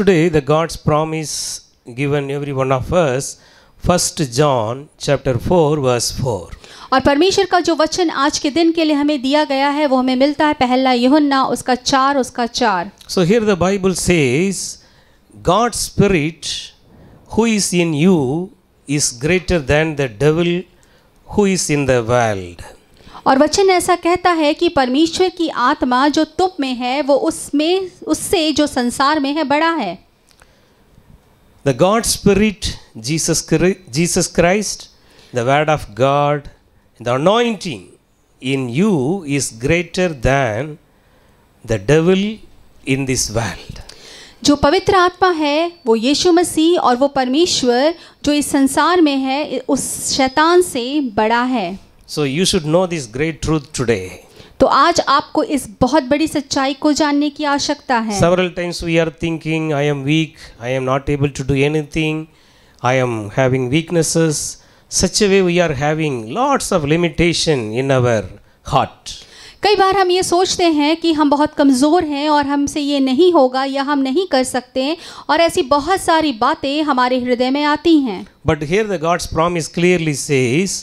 today the God's promise given every one of us First John chapter four verse four और परमेश्वर का जो वचन आज के दिन के लिए हमें दिया गया है वो हमें मिलता है पहला यूहन्ना उसका चार उसका चार so here the Bible says God spirit who is in you is greater than the devil who is in the world और वचन ऐसा कहता है कि परमेश्वर की आत्मा जो तुम में है वो उसमें उससे जो संसार में है बड़ा है the God spirit Jesus Jesus Christ the word of God the anointing in you is greater than the devil in this world जो पवित्र आत्मा है वो यीशु मसीह और वो परमेश्वर जो इस संसार में है उस शैतान से बड़ा है So you should know this great truth today. तो आज आपको इस बहुत बड़ी सच्चाई को जानने की आवश्यकता है Several times we are thinking I am weak, I am not able to do anything, I am having weaknesses. Such a way we are having lots of limitation in our heart. कई बार हम ये सोचते हैं कि हम बहुत कमज़ोर हैं और हमसे ये नहीं होगा या हम नहीं कर सकते और ऐसी बहुत सारी बातें हमारे हृदय में आती हैं but here the God's promise clearly says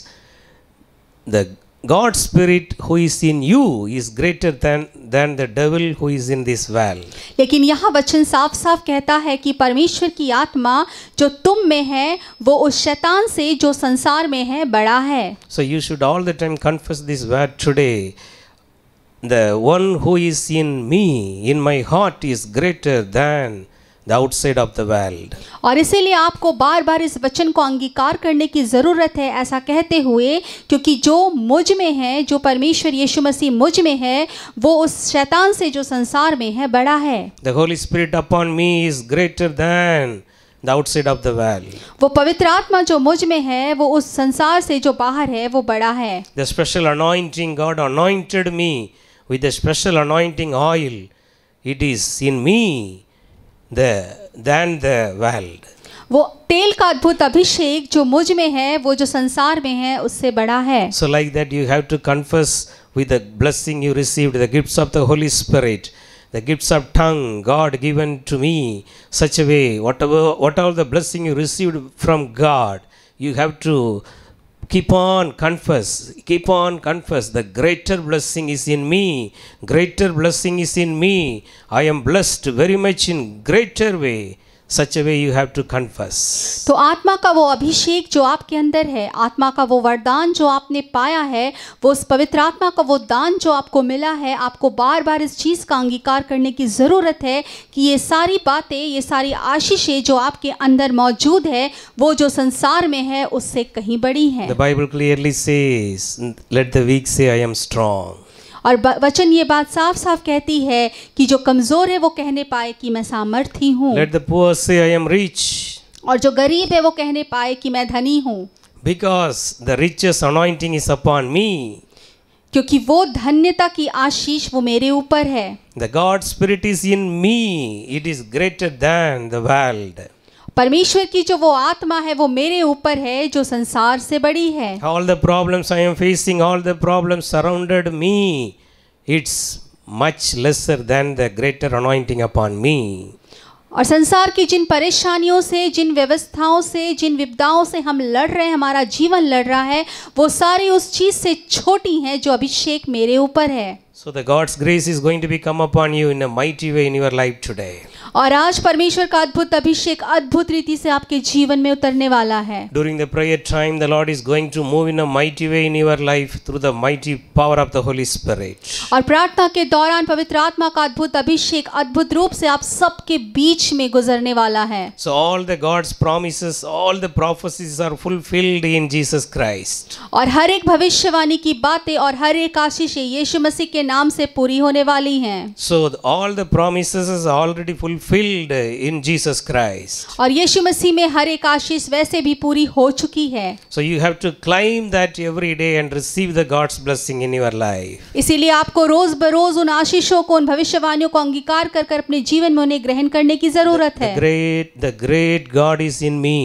the God Spirit who is in you is greater than than the devil who is in this world. lekin यहाँ vachan saaf saaf kehta hai ki parmeshwar ki atma jo tum mein hai wo us shaitan se jo sansar mein hai bada hai So you should all the time confess this word today. The one who is in me, in my heart, is greater than the outside of the world और इसीलिए आपको बार बार इस वचन को अंगीकार करने की ज़रूरत है ऐसा कहते हुए क्योंकि जो मुझ में है जो परमेश्वर यीशु मसीह मुझ में है वो उस शैतान से जो संसार में है बड़ा है the Holy Spirit upon me is greater than the outside of the world वो पवित्र आत्मा जो मुझ में है वो उस संसार से जो बाहर है वो बड़ा है the special anointing God anointed me with the special anointing oil it is in me the than the world वो तेल का अद्भुत अभिषेक जो मुझ में है वो जो संसार में है उससे बड़ा है so like that you have to confess with blessing you received the gifts of the Holy Spirit the gifts of tongue God given to me such a way whatever what are the blessing you received from God you have to keep on confess keep on confess the greater blessing is in me greater blessing is in me i am blessed very much in greater way such way you have to confess तो आत्मा का वो अभिषेक जो आपके अंदर है आत्मा का वो वरदान जो आपने पाया है वो उस पवित्र आत्मा का वो दान जो आपको मिला है आपको बार बार इस चीज़ का अंगीकार करने की ज़रूरत है कि ये सारी बातें ये सारी आशीषें जो आपके अंदर मौजूद है वो जो संसार में है उससे कहीं बड़ी है Bible clearly says let the weak say I am strong और वचन ये बात साफ साफ कहती है कि जो कमजोर है वो कहने पाए कि मैं सामर्थ्य हूँ और जो गरीब है वो कहने पाए कि मैं धनी हूँ because the richest anointing is upon me क्योंकि वो धन्यता की आशीष वो मेरे ऊपर है the God spirit is in me it is greater than the world परमेश्वर की जो वो आत्मा है वो मेरे ऊपर है जो संसार से बड़ी है all the problems I am facing all the problems surrounded me it's much lesser than the greater anointing upon me और संसार की जिन परेशानियों से जिन व्यवस्थाओं से जिन विपदाओं से हम लड़ रहे हैं हमारा जीवन लड़ रहा है वो सारी उस चीज़ से छोटी हैं जो अभिषेक मेरे ऊपर है So the God's grace is going to be come upon you in a mighty way in your life today. और आज परमेश्वर का अद्भुत अभिषेक अद्भुत रीति से आपके जीवन में उतरने वाला है During the prayer time, the Lord is going to move in a mighty way in your life through the mighty power of the Holy Spirit. और प्रार्थना के दौरान पवित्र आत्मा का अद्भुत अभिषेक अद्भुत रूप से आप सबके बीच में गुजरने वाला है So all the God's promises, all the prophecies are fulfilled in Jesus Christ. और हर एक भविष्यवाणी की बातें और हर एक आशीष यीशु मसीह के नाम से पूरी होने वाली हैं so all the promise already fulfilled in Jesus Christ और यीशु मसीह में हर एक आशीष वैसे भी पूरी हो चुकी है so you have to claim that every day and receive the God's blessing in your life इसीलिए आपको रोज बरोज उन आशीषों को उन भविष्यवाणियों को अंगीकार कर कर अपने जीवन में उन्हें ग्रहण करने की जरूरत the, the है great the great God is in me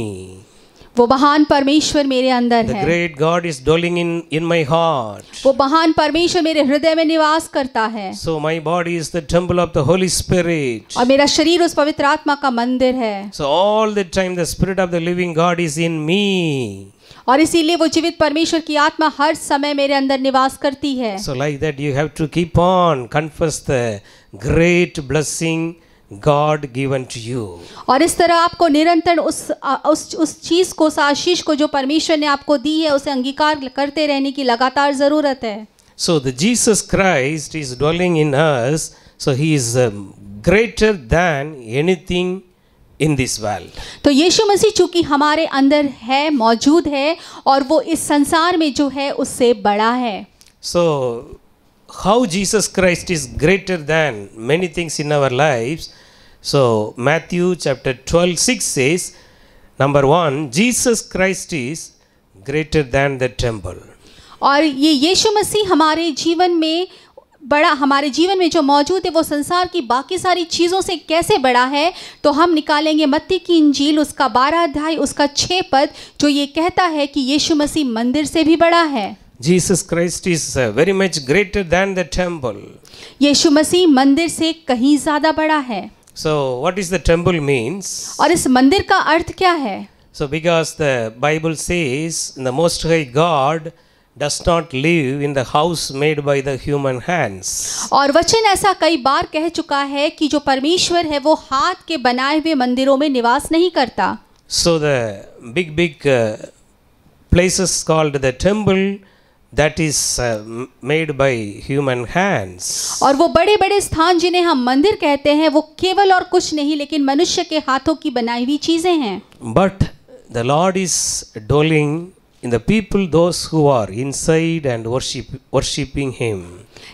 वो महान परमेश्वर मेरे अंदर है great God is dwelling in in my heart वो महान परमेश्वर मेरे हृदय में निवास करता है so my body is the temple of the Holy Spirit और मेरा शरीर उस पवित्र आत्मा का मंदिर है so all the time the spirit of the living God is in me और इसीलिए वो जीवित परमेश्वर की आत्मा हर समय मेरे अंदर निवास करती है so like that you have to keep on confess the great blessing God given to you. और इस तरह आपको निरंतर उस उस उस चीज को उस को जो परमेश्वर ने आपको दी है उसे अंगीकार करते रहने की लगातार जरूरत है So the Jesus Christ is dwelling in us. So He is um, greater than anything in this world तो यीशु मसीह चूंकि हमारे अंदर है मौजूद है और वो इस संसार में जो है उससे बड़ा है so how Jesus Christ is greater than many things in our lives So Matthew chapter 12 6 says number 1 Jesus Christ is greater than the temple. और ये यीशु मसीह हमारे जीवन में बड़ा हमारे जीवन में जो मौजूद है वो संसार की बाकी सारी चीज़ों से कैसे बड़ा है तो हम निकालेंगे मत्ती की इंजील उसका बारह अध्याय उसका छः पद जो ये कहता है कि यीशु मसीह मंदिर से भी बड़ा है Jesus Christ is very much greater than the temple यीशु मसीह मंदिर से कहीं ज़्यादा बड़ा है So what is the temple means? और इस मंदिर का अर्थ क्या है? So because the Bible says the Most High God does not live in the house made by the human hands. और वचन ऐसा कई बार कह चुका है कि जो परमेश्वर है वो हाथ के बनाए हुए मंदिरों में निवास नहीं करता. So the big big uh, places called the temple that is uh, made by human hands aur wo bade bade sthan jinhe hum mandir kehte hain wo keval aur kuch nahi lekin manushya ke haathon ki banayi hui cheeze hain but the lord is dwelling in the people those who are inside and worship worshiping him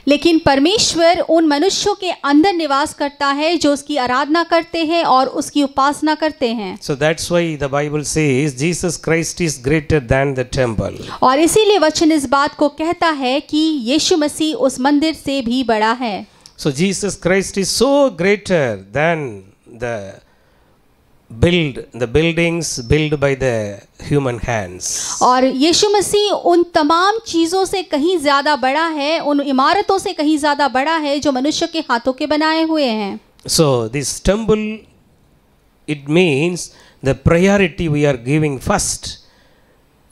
लेकिन परमेश्वर उन मनुष्यों के अंदर निवास करता है जो उसकी आराधना करते हैं और उसकी उपासना करते हैं so that's why the Bible says Jesus Christ is greater than the temple और इसीलिए वचन इस बात को कहता है कि यीशु मसीह उस मंदिर से भी बड़ा है so Jesus Christ is so greater than the build the buildings built by the human hands aur yeshu masi un tamam cheezon se kahin zyada bada hai un imaraton se kahin zyada bada hai jo manushya ke haathon ke banaye hue hain so this temple it means the priority we are giving first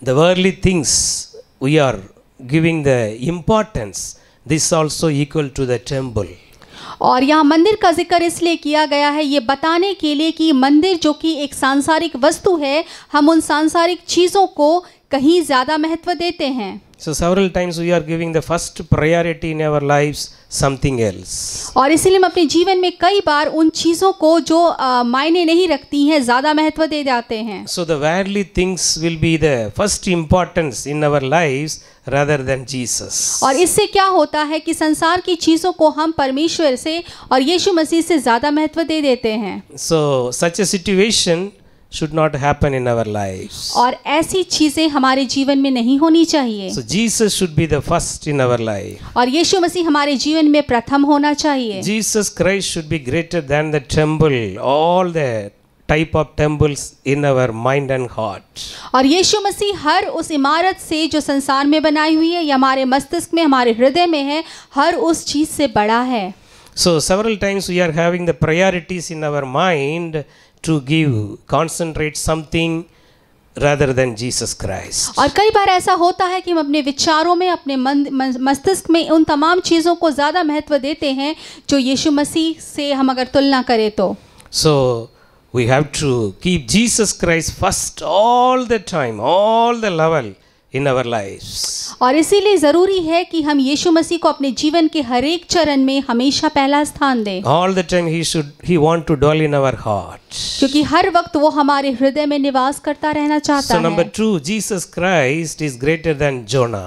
the worldly things we are giving the importance this also equal to the temple और यहाँ मंदिर का जिक्र इसलिए किया गया है ये बताने के लिए कि मंदिर जो कि एक सांसारिक वस्तु है हम उन सांसारिक चीज़ों को कहीं ज़्यादा महत्व देते हैं So several times we are giving the first priority in our lives something else और इसीलिए हम अपने जीवन में कई बार उन चीजों को जो मायने नहीं रखती हैं ज्यादा महत्व दे जाते हैं सो द वैरली things will be the first importance in our life rather than Jesus. और इससे क्या होता है कि संसार की चीजों को हम परमेश्वर से और यीशु मसीह से ज्यादा महत्व दे देते हैं so such a situation should not happen in our lives और ऐसी चीजें हमारे जीवन में नहीं होनी चाहिए so jesus should be the first in our life और यीशु मसीह हमारे जीवन में प्रथम होना चाहिए jesus christ should be greater than the temple all the type of temples in our mind and heart और यीशु मसीह हर उस इमारत से जो संसार में बनाई हुई है या हमारे मस्तिष्क में हमारे हृदय में है हर उस चीज से बड़ा है so several times we are having the priorities in our mind to give, concentrate something rather than Jesus Christ. और कई बार ऐसा होता है कि हम अपने विचारों में अपने मस्तिष्क में उन तमाम चीज़ों को ज़्यादा महत्व देते हैं जो यीशु मसीह से हम अगर तुलना करें तो So we have to keep Jesus Christ first all the time, all the level. In our life और इसीलिए जरूरी है कि हम यीशु मसीह को अपने जीवन के हर एक चरण में हमेशा पहला स्थान दें all the time he should he want to dwell in our heart क्योंकि हर वक्त वो हमारे हृदय में निवास करता रहना चाहता so, है number two Jesus Christ is greater than Jonah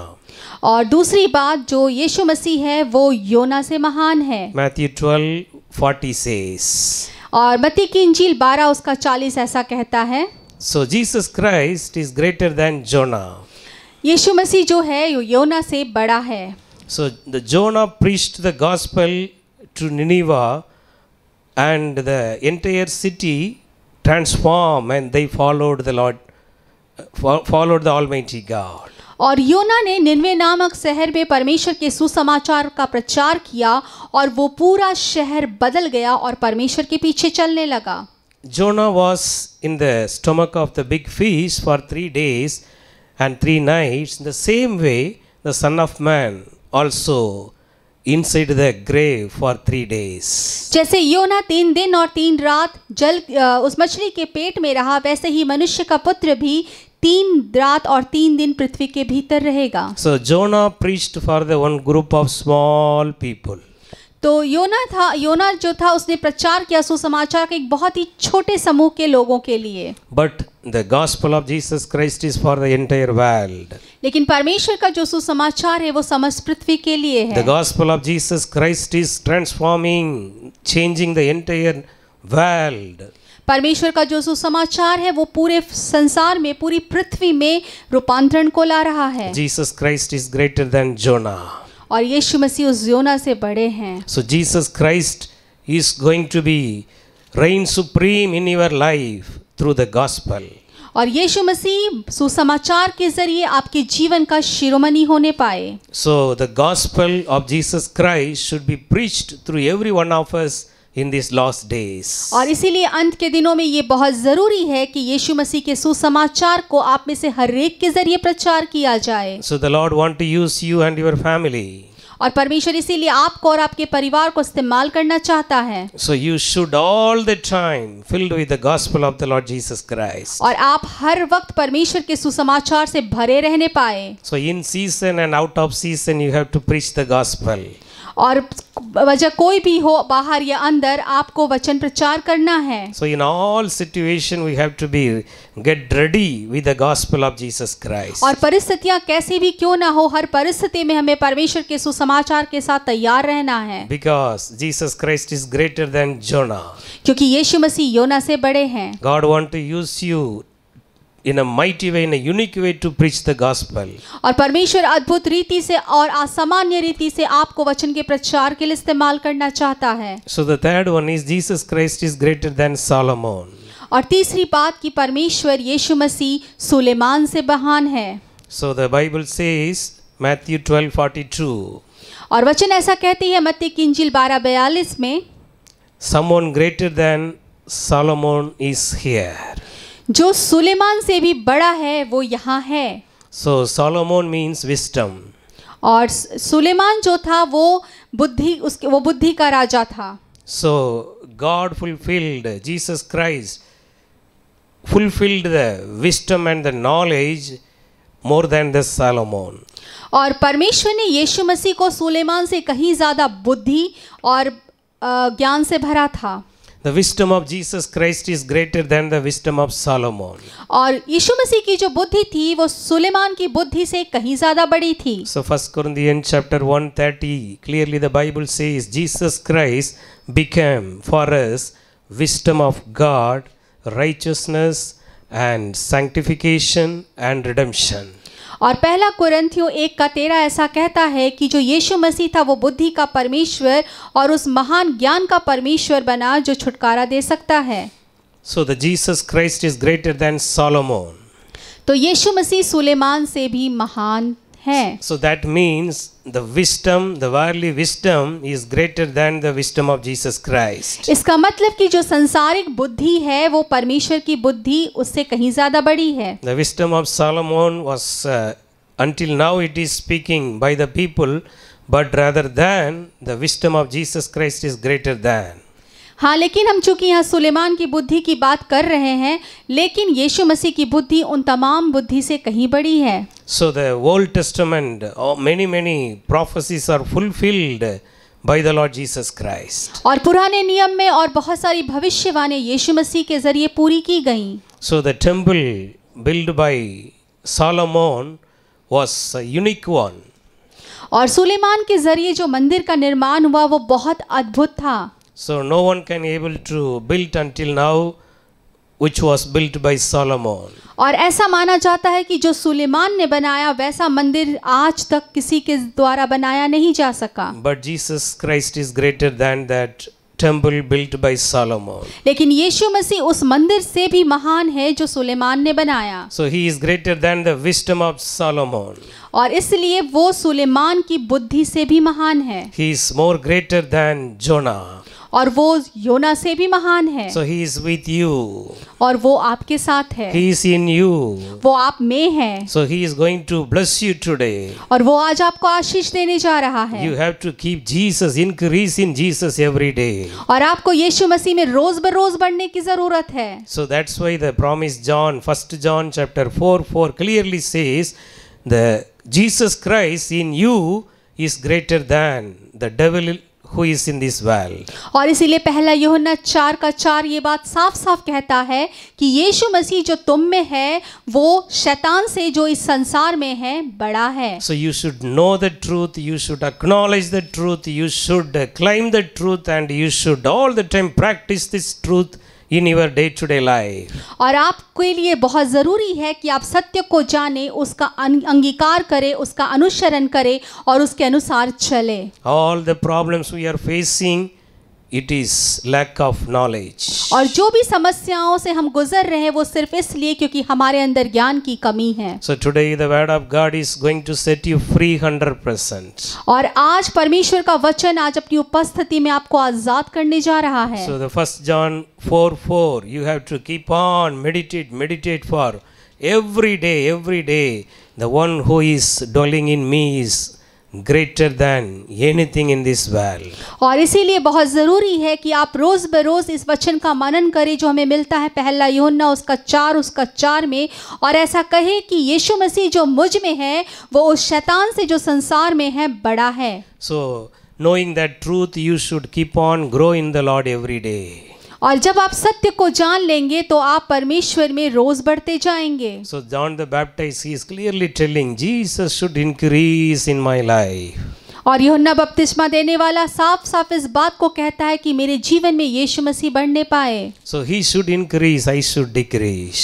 और दूसरी बात जो यीशु मसीह है वो योना से महान है मैथ्यू 12:40 सेस और मत्ती की इंजील 12 उसका 40 ऐसा कहता है so Jesus Christ is greater than Jonah यीशु मसीह जो है यो योना से बड़ा है so the Jonah preached the gospel to Nineveh and the entire city transform and they followed the Lord followed the Almighty God और योना ने निन्वे नामक शहर में परमेश्वर के सुसमाचार का प्रचार किया और वो पूरा शहर बदल गया और परमेश्वर के पीछे चलने लगा Jonah was in the stomach of the big fish for three days and three nights. In the same way, the Son of Man also inside the grave for three days. jaise yona तीन din aur तीन raat jal us machli ke pet mein raha waise hi manushya ka putra bhi तीन raat aur तीन din prithvi ke bhitar रहेगा so Jonah preached for the one group of small people तो योना था योना जो था उसने प्रचार किया सुसमाचार के एक बहुत ही छोटे समूह के लोगों के लिए but The gospel of Jesus Christ is for the entire world. लेकिन परमेश्वर का जो सुसमाचार है वो समस्त पृथ्वी के लिए है. The gospel of Jesus Christ is transforming, changing the entire world. परमेश्वर का जो सुसमाचार है वो पूरे संसार में पूरी पृथ्वी में रूपांतरण को ला रहा है. Jesus Christ is greater than Jonah. और यीशु मसीह उस योना से बड़े हैं. So Jesus Christ is going to be reign supreme in your life. through the gospel और यीशु मसीह सुसमाचार के जरिए आपके जीवन का शिरोमणि होने पाए so the gospel of Jesus Christ should be preached through every one of us in this lost days और इसीलिए अंत के दिनों में ये बहुत जरूरी है कि यीशु मसीह के सुसमाचार को आप में से हर एक के जरिए प्रचार किया जाए so the Lord want to use you and your family और परमेश्वर इसीलिए आपको और आपके परिवार को इस्तेमाल करना चाहता है so you should all the time filled with the gospel of the Lord Jesus Christ और आप हर वक्त परमेश्वर के सुसमाचार से भरे रहने पाए so in season and out of season you have to preach the gospel और वजह कोई भी हो बाहर या अंदर आपको वचन प्रचार करना है so in all situation we have to be get ready with the gospel of Jesus Christ और परिस्थितियां कैसी भी क्यों ना हो हर परिस्थिति में हमें परमेश्वर के सुसमाचार के साथ तैयार रहना है because Jesus Christ is greater than Jonah क्योंकि यीशु मसीह योना से बड़े हैं God want to use you in a mighty way in unique way to preach the gospel और परमेश्वर अद्भुत रीति से और असामान्य रीति से आपको वचन के प्रचार के लिए इस्तेमाल करना चाहता है so the third one is Jesus Christ is greater than Solomon और तीसरी बात कि परमेश्वर यीशु मसीह सुलेमान से बहान है so the Bible says Matthew 12:42 और वचन ऐसा कहती है मत्ती की इंजील 12:42 में someone greater than Solomon is here जो सुलेमान से भी बड़ा है वो यहाँ है सो सोलोमोन मीन्स विस्टम और सुलेमान जो था वो बुद्धि उसके वो बुद्धि का राजा था so God fulfilled Jesus Christ fulfilled the wisdom and the knowledge more than the Solomon और परमेश्वर ने यीशु मसीह को सुलेमान से कहीं ज़्यादा बुद्धि और ज्ञान से भरा था The wisdom of Jesus Christ is greater than the wisdom of Solomon. और यीशु मसीह की जो बुद्धि थी वो सुलेमान की बुद्धि से कहीं ज्यादा बड़ी थी. So First Corinthians chapter 130 clearly the Bible says Jesus Christ became for us wisdom of God, righteousness and sanctification and redemption. और पहला कुरंथियों एक का तेरा ऐसा कहता है कि जो यीशु मसीह था वो बुद्धि का परमेश्वर और उस महान ज्ञान का परमेश्वर बना जो छुटकारा दे सकता है so the Jesus Christ is greater than Solomon तो यीशु मसीह सुलेमान से भी महान है so that means the wisdom the वर्ली wisdom is greater than the wisdom of Jesus Christ इसका मतलब कि जो संसारिक बुद्धि है वो परमेश्वर की बुद्धि उससे कहीं ज्यादा बड़ी है the wisdom of Solomon was until now it is speaking by the people but rather than the wisdom of Jesus Christ is greater than हाँ लेकिन हम चूंकि यहाँ सुलेमान की बुद्धि की बात कर रहे हैं लेकिन यीशु मसीह की बुद्धि उन तमाम बुद्धि से कहीं बड़ी है So the Old Testament, oh, many many prophecies are fulfilled by the Lord Jesus Christ. और पुराने नियम में और बहुत सारी भविष्यवाणी यीशु मसीह के जरिए पूरी की गईं. So the temple built by Solomon was a unique one. और सुलेमान के जरिए जो मंदिर का निर्माण हुआ वो बहुत अद्भुत था. So no one can able to build until now which was built by Solomon. और ऐसा माना जाता है कि जो सुलेमान ने बनाया वैसा मंदिर आज तक किसी के द्वारा बनाया नहीं जा सका but Jesus Christ is greater than that temple built by Solomon लेकिन यीशु मसीह उस मंदिर से भी महान है जो सुलेमान ने बनाया so he is greater than the wisdom of Solomon और इसलिए वो सुलेमान की बुद्धि से भी महान है he is more greater than Jonah और वो योना से भी महान है so he is with you और वो आपके साथ है ही इज इन यू वो आप में है so he is going to bless you today और वो आज आपको आशीष देने जा रहा है you have to keep Jesus increase in Jesus every day और आपको यीशु मसीह में रोज बर रोज बढ़ने की जरूरत है so that's why the promise John first John chapter 4 4 clearly says the Jesus Christ in you is greater than the devil who is in this world. और इसीलिए पहला यूहन्ना चार का चार ये बात साफ साफ कहता है कि यीशु मसीह जो तुम में है वो शैतान से जो इस संसार में है बड़ा है So you should know the truth, you should acknowledge the truth, you should claim the truth and you should all the time practice this truth. In your day to day life और आपके लिए बहुत ज़रूरी है कि आप सत्य को जाने उसका अं-, अंगीकार करें उसका अनुसरण करें और उसके अनुसार चले all the problems we are facing it is lack of knowledge और जो भी समस्याओं से हम गुजर रहे हैं वो सिर्फ इसलिए क्योंकि हमारे अंदर ज्ञान की कमी है so today the word of God is going to set you free 100% और आज परमेश्वर का वचन आज अपनी उपस्थिति में आपको आजाद करने जा रहा है so the first John 4:4 you have to keep on meditate meditate for every day every day the one who is dwelling in me is greater than anything in this world और इसीलिए बहुत ज़रूरी है कि आप रोज़ बरोज़ इस वचन का मनन करें जो हमें मिलता है पहला योना उसका चार उसका चार में और ऐसा कहे कि यीशु मसीह जो मुझ में है वो उस शैतान से जो संसार में है बड़ा है so knowing that truth you should keep on grow in the Lord every day और जब आप सत्य को जान लेंगे तो आप परमेश्वर में रोज बढ़ते जाएंगे so John the baptize he is clearly telling Jesus should increase in my life और यूहन्ना बपतिस्मा देने वाला साफ साफ इस बात को कहता है कि मेरे जीवन में यीशु मसीह बढ़ने पाए so he should increase I should decrease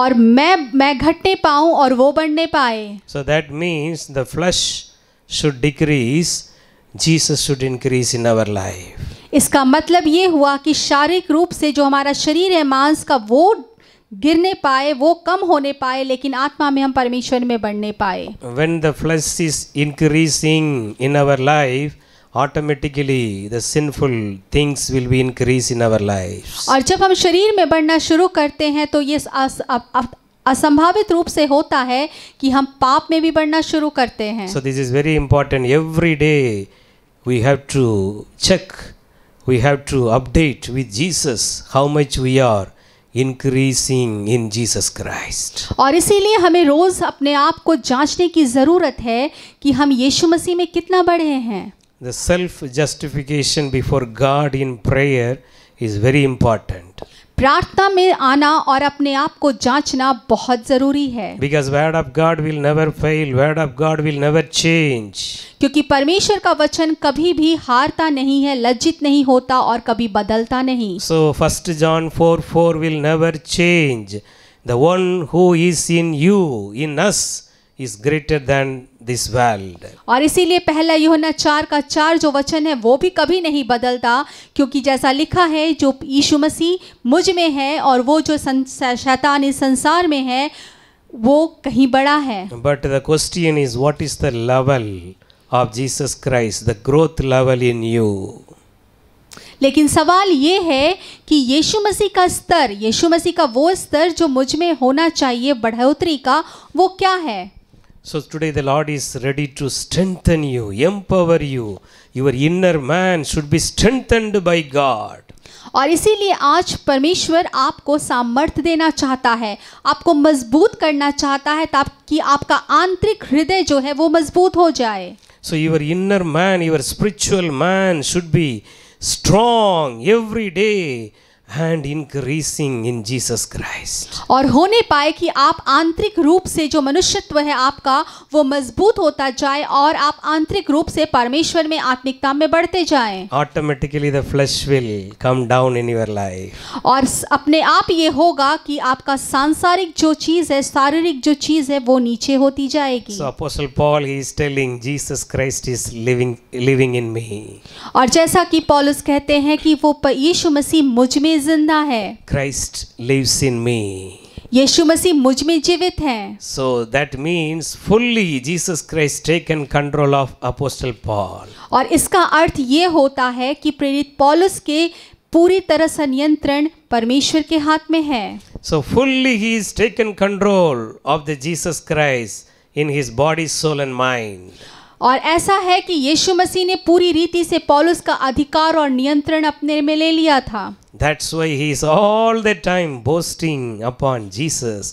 और मैं मैं घटने पाऊं और वो बढ़ने पाए so that means the flesh should decrease Jesus should increase in our life इसका मतलब ये हुआ कि शारीरिक रूप से जो हमारा शरीर है मांस का वो गिरने पाए वो कम होने पाए लेकिन आत्मा में हम परमेश्वर में बढ़ने पाए when the flesh is increasing in our life automatically the sinful things will be increased in our lives और जब हम शरीर में बढ़ना शुरू करते हैं तो ये असंभावित रूप से होता है कि हम पाप में भी बढ़ना शुरू करते हैं so this is very important every day we have to check we have to update with Jesus how much we are increasing in Jesus Christ और इसीलिए हमें रोज अपने आप को जांचने की जरूरत है कि हम यीशु मसीह में कितना बढ़े हैं the self justification before God in prayer is very important प्रार्थना में आना और अपने आप को जांचना बहुत जरूरी है because word of God will never fail word of God will never change क्योंकि परमेश्वर का वचन कभी भी हारता नहीं है लज्जित नहीं होता और कभी बदलता नहीं so first John four four will never change the one who is in you in us is greater than this world और इसीलिए पहला यूहन्ना चार का चार जो वचन है वो भी कभी नहीं बदलता क्योंकि जैसा लिखा है जो यीशु मसीह मुझ में है और वो जो शैतान इस संसार में है वो कहीं बड़ा है but the question is what is the level of Jesus Christ the growth level in you लेकिन सवाल ये है कि यीशु मसीह का स्तर यीशु मसीह का वो स्तर जो मुझ में होना चाहिए बढ़ोतरी का वो क्या है So today the Lord is ready to strengthen you, empower you. Your inner man should be strengthened by God. और इसीलिए आज परमेश्वर आपको सामर्थ्य देना चाहता है आपको मजबूत करना चाहता है ताकि आपका आंतरिक हृदय जो है वो मजबूत हो जाए so your inner man your spiritual man should be strong every day and increasing in Jesus Christ. और होने पाए कि आप आंतरिक रूप से जो मनुष्यत्व है आपका वो मजबूत होता जाए और आप आंतरिक रूप से परमेश्वर में आत्मिकता में बढ़ते जाएं. Automatically the flesh will come down in your life. और अपने आप ये होगा कि आपका सांसारिक जो चीज है शारीरिक जो चीज है वो नीचे होती जाएगी. So Apostle Paul he is telling Jesus Christ is living living in me. और जैसा कि पॉलिस कहते हैं कि वो यीशु मसीह मुझ में में जिंदा है क्राइस्ट लिव्स इन मी यीशु मसीह मुझ में जीवित है so that means fully Jesus Christ taken control of apostle Paul और इसका अर्थ ये होता है कि प्रेरित पॉलस के पूरी तरह से नियंत्रण परमेश्वर के हाथ में है so fully he is taken control of the Jesus Christ in his body soul and mind और ऐसा है कि यीशु मसीह ने पूरी रीति से पौलुस का अधिकार और नियंत्रण अपने में ले लिया था That's why he is all the time boasting upon Jesus.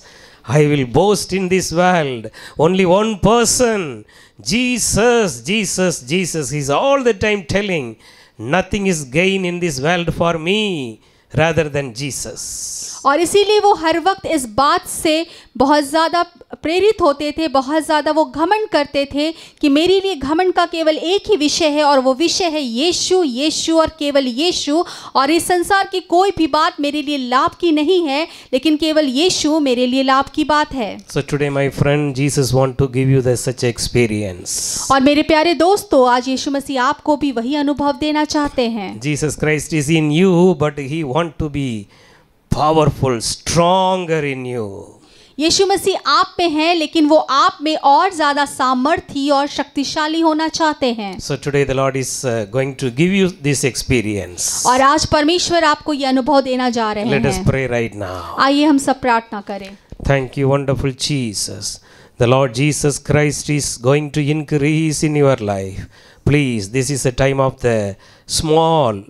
I will boast in this world. Only one person, Jesus, Jesus, Jesus. He is all the time telling, nothing is gain in this world for me. rather than Jesus. और इसीलिए वो हर वक्त इस बात से बहुत ज़्यादा प्रेरित होते थे बहुत ज़्यादा वो घमंड करते थे कि मेरे लिए घमंड का केवल एक ही विषय है और वो विषय है यीशु यीशु और केवल यीशु और इस संसार की कोई भी बात मेरे लिए लाभ की नहीं है लेकिन केवल यीशु मेरे लिए लाभ की बात है so today my friend Jesus want to give you that experience और मेरे प्यारे दोस्तों आज यीशु मसीह आपको भी वही अनुभव देना चाहते हैं Jesus Christ is in you but he want to be powerful, stronger in you. यीशु मसीह आप में है लेकिन वो आप में और ज्यादा सामर्थ्य और शक्तिशाली होना चाहते हैं so today the Lord is going to give you this experience और आज परमेश्वर आपको ये अनुभव देना जा रहे हैं let us pray right now आइए हम सब प्रार्थना करें thank you wonderful Jesus the Lord Jesus Christ is going to increase in your life please this is a time of the small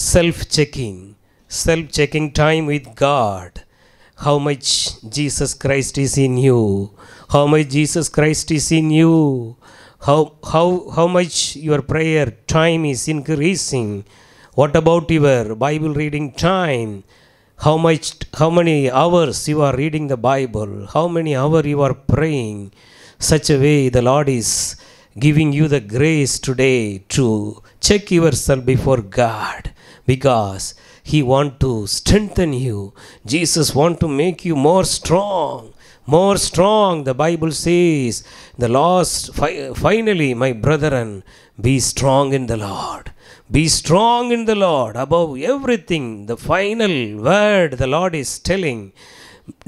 self checking, self checking time with God. How much Jesus Christ is in you? How much Jesus Christ is in you? How, how, how much your prayer time is increasing? What about your Bible reading time? How much how many hours you are reading the Bible? How many hours you are praying? Such a way the Lord is giving you the grace today to check yourself before God because he want to strengthen you. Jesus want to make you more strong more strong the bible says the last finally my brethren be strong in the lord be strong in the lord above everything the final word the lord is telling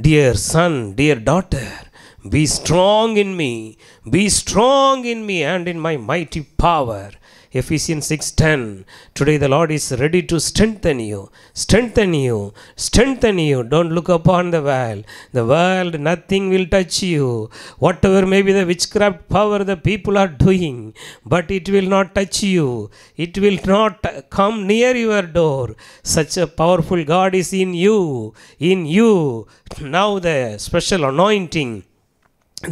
dear son dear daughter be strong in me be strong in me and in my mighty power Ephesians 6:10. Today the Lord is ready to strengthen you. Strengthen you. Strengthen you. Don't look upon the world. The world, nothing will touch you. Whatever may be the witchcraft power the people are doing, but it will not touch you. It will not come near your door. Such a powerful God is in you. In you. Now the special anointing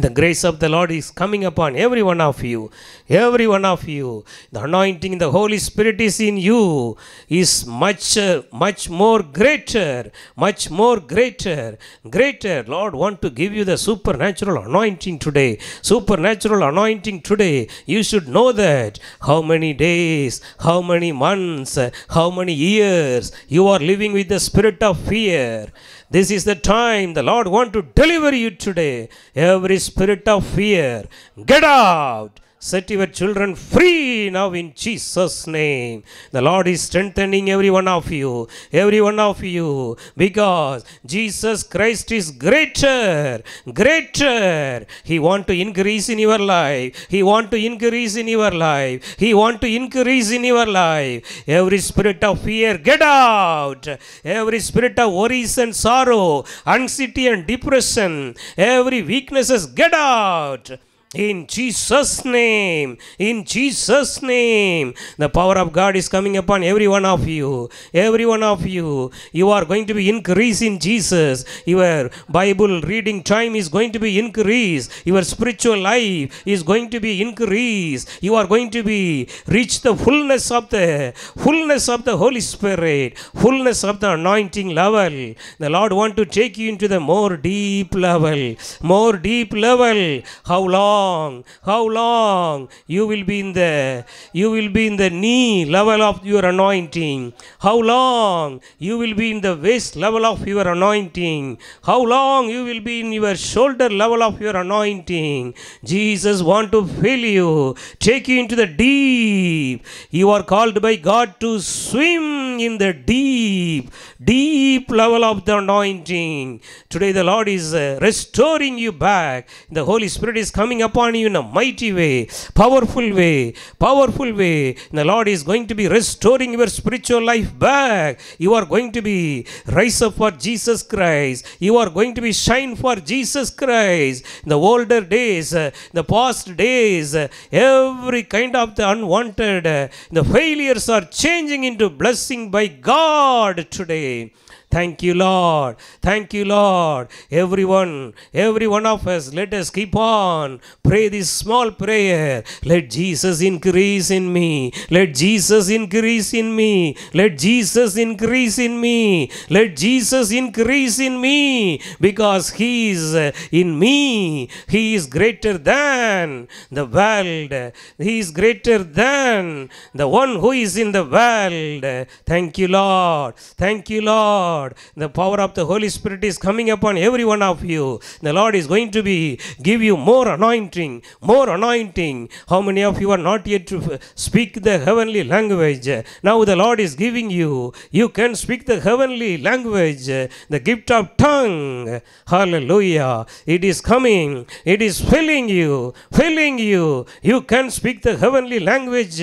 the grace of the Lord is coming upon every one of you. Every one of you. The anointing, the Holy Spirit is in you, is much, uh, much more greater, much more greater, greater. Lord, want to give you the supernatural anointing today. Supernatural anointing today. You should know that. How many days, how many months, how many years you are living with the spirit of fear this is the time the Lord want to deliver you today. Every spirit of fear, get out set your children free now in Jesus' name. The Lord is strengthening every one of you, every one of you, because Jesus Christ is greater, greater. He want to increase in your life. He want to increase in your life. He want to increase in your life. Every spirit of fear, get out. Every spirit of worries and sorrow, anxiety and depression, every weaknesses, get out. In Jesus' name, in Jesus' name, the power of God is coming upon every one of you. Every one of you, you are going to be increased in Jesus. Your Bible reading time is going to be increased. Your spiritual life is going to be increased. You are going to be reach the fullness of the fullness of the Holy Spirit, fullness of the anointing level. The Lord want to take you into the more deep level, more deep level. How long? long, how long you will be in the, you will be in the knee level of your anointing. How long you will be in the waist level of your anointing. How long you will be in your shoulder level of your anointing. Jesus want to fill you, take you into the deep. You are called by God to swim in the deep, deep level of the anointing. Today the Lord is uh, restoring you back. The Holy Spirit is coming up upon you in a mighty way, powerful way, powerful way. The Lord is going to be restoring your spiritual life back. You are going to be rise up for Jesus Christ. You are going to be shine for Jesus Christ. The older days, uh, the past days, uh, every kind of the unwanted, uh, the failures are changing into blessing by God today. Thank you, Lord. Thank you, Lord. Everyone, every one of us, let us keep on. Pray this small prayer. Let Jesus increase in me. Let Jesus increase in me. Let Jesus increase in me. Let Jesus increase in me because He is in me. He is greater than the world. He is greater than the one who is in the world. Thank you, Lord. Thank you, Lord. God. The power of the Holy Spirit is coming upon every one of you. The Lord is going to be give you more anointing, more anointing. How many of you are not yet to speak the heavenly language? Now the Lord is giving you. You can speak the heavenly language, the gift of tongue. Hallelujah. It is coming. It is filling you, filling you. You can speak the heavenly language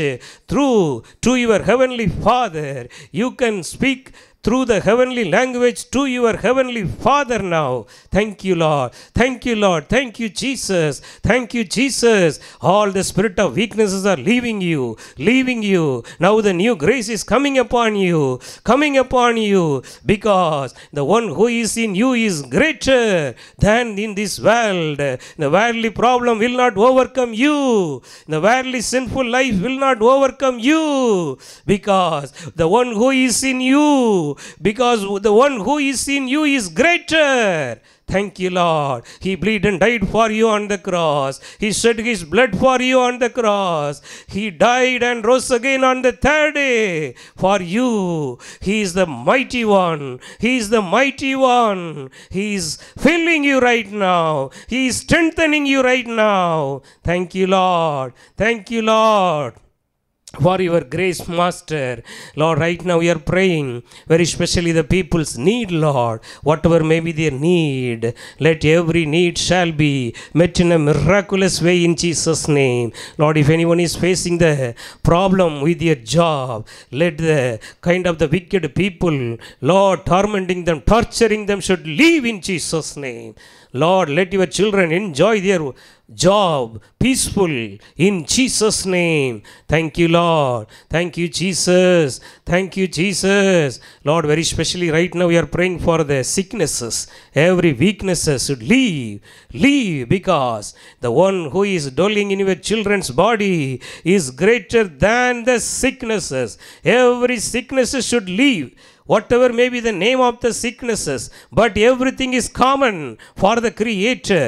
through to your heavenly Father. You can speak through the heavenly language to your heavenly Father now. Thank you, Lord. Thank you, Lord. Thank you, Jesus. Thank you, Jesus. All the spirit of weaknesses are leaving you, leaving you. Now the new grace is coming upon you, coming upon you, because the one who is in you is greater than in this world. The worldly problem will not overcome you, the worldly sinful life will not overcome you, because the one who is in you because the one who is in you is greater. Thank you, Lord. He bled and died for you on the cross. He shed his blood for you on the cross. He died and rose again on the third day for you. He is the mighty one. He is the mighty one. He is filling you right now. He is strengthening you right now. Thank you, Lord. Thank you, Lord for your grace, Master. Lord, right now we are praying, very especially the people's need, Lord. Whatever may be their need, let every need shall be met in a miraculous way in Jesus' name. Lord, if anyone is facing the problem with their job, let the kind of the wicked people, Lord, tormenting them, torturing them, should leave in Jesus' name. Lord, let your children enjoy their job peaceful in Jesus' name. Thank you, Lord. Thank you, Jesus. Thank you, Jesus. Lord, very specially right now we are praying for the sicknesses. Every weaknesses should leave, leave because the one who is dwelling in your children's body is greater than the sicknesses. Every sicknesses should leave whatever may be the name of the sicknesses, but everything is common for the Creator.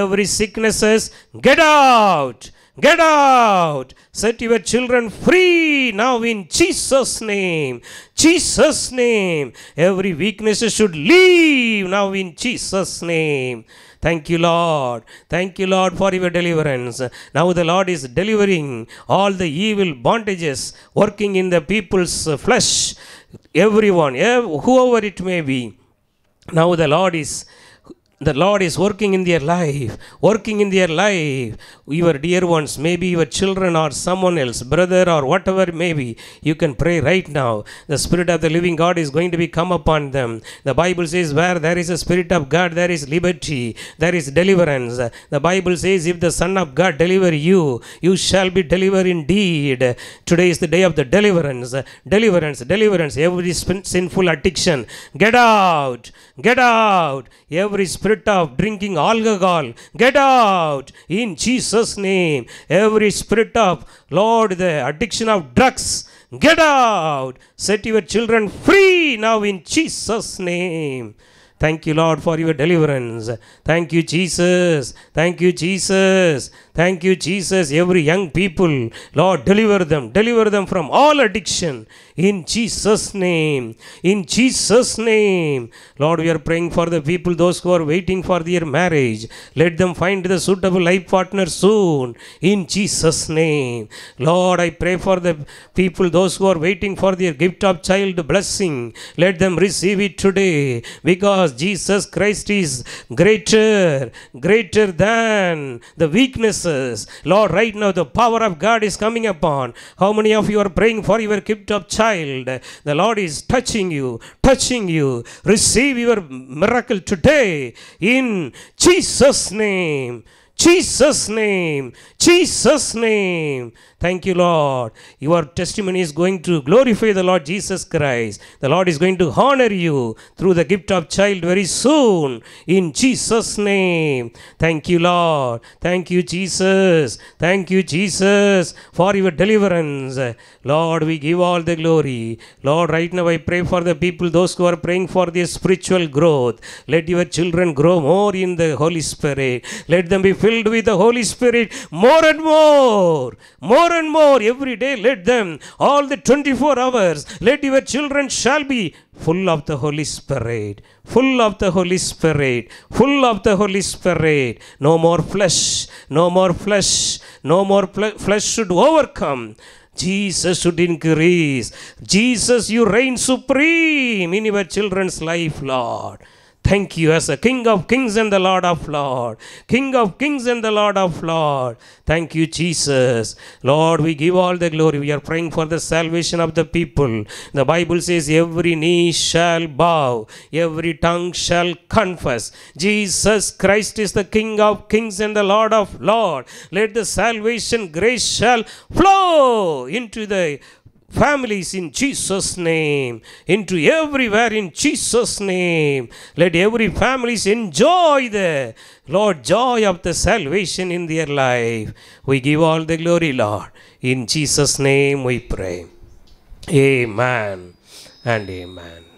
Every sicknesses, get out! Get out! Set your children free now in Jesus' name. Jesus' name. Every weakness should leave now in Jesus' name. Thank you, Lord. Thank you, Lord, for your deliverance. Now the Lord is delivering all the evil bondages working in the people's flesh everyone, whoever it may be. Now the Lord is the Lord is working in their life, working in their life. Your dear ones, maybe your children or someone else, brother or whatever maybe, you can pray right now. The Spirit of the living God is going to be come upon them. The Bible says, Where there is a Spirit of God, there is liberty, there is deliverance. The Bible says, If the Son of God deliver you, you shall be delivered indeed. Today is the day of the deliverance, deliverance, deliverance. Every sinful addiction, get out, get out. Every spirit spirit of drinking alcohol, get out in Jesus' name. Every spirit of, Lord, the addiction of drugs, get out. Set your children free now in Jesus' name. Thank you, Lord, for your deliverance. Thank you, Jesus. Thank you, Jesus. Thank you, Jesus. Every young people, Lord, deliver them. Deliver them from all addiction. In Jesus' name. In Jesus' name. Lord, we are praying for the people, those who are waiting for their marriage. Let them find the suitable life partner soon. In Jesus' name. Lord, I pray for the people, those who are waiting for their gift of child blessing. Let them receive it today because because Jesus Christ is greater, greater than the weaknesses. Lord, right now the power of God is coming upon. How many of you are praying for your gift of child? The Lord is touching you, touching you. Receive your miracle today in Jesus' name. Jesus' name. Jesus' name. Thank you, Lord. Your testimony is going to glorify the Lord Jesus Christ. The Lord is going to honor you through the gift of child very soon. In Jesus' name. Thank you, Lord. Thank you, Jesus. Thank you, Jesus, for your deliverance. Lord, we give all the glory. Lord, right now I pray for the people, those who are praying for their spiritual growth. Let your children grow more in the Holy Spirit. Let them be filled with the Holy Spirit more and more. More more and more every day. Let them, all the 24 hours, let your children shall be full of the Holy Spirit, full of the Holy Spirit, full of the Holy Spirit. No more flesh, no more flesh, no more flesh should overcome. Jesus should increase. Jesus, you reign supreme in your children's life, Lord thank you as a King of kings and the Lord of Lord, King of kings and the Lord of Lord. Thank you, Jesus. Lord, we give all the glory. We are praying for the salvation of the people. The Bible says, Every knee shall bow, every tongue shall confess. Jesus Christ is the King of kings and the Lord of Lord. Let the salvation grace shall flow into the families in Jesus' name, into everywhere in Jesus' name. Let every families enjoy the Lord joy of the salvation in their life. We give all the glory, Lord. In Jesus' name we pray. Amen and amen.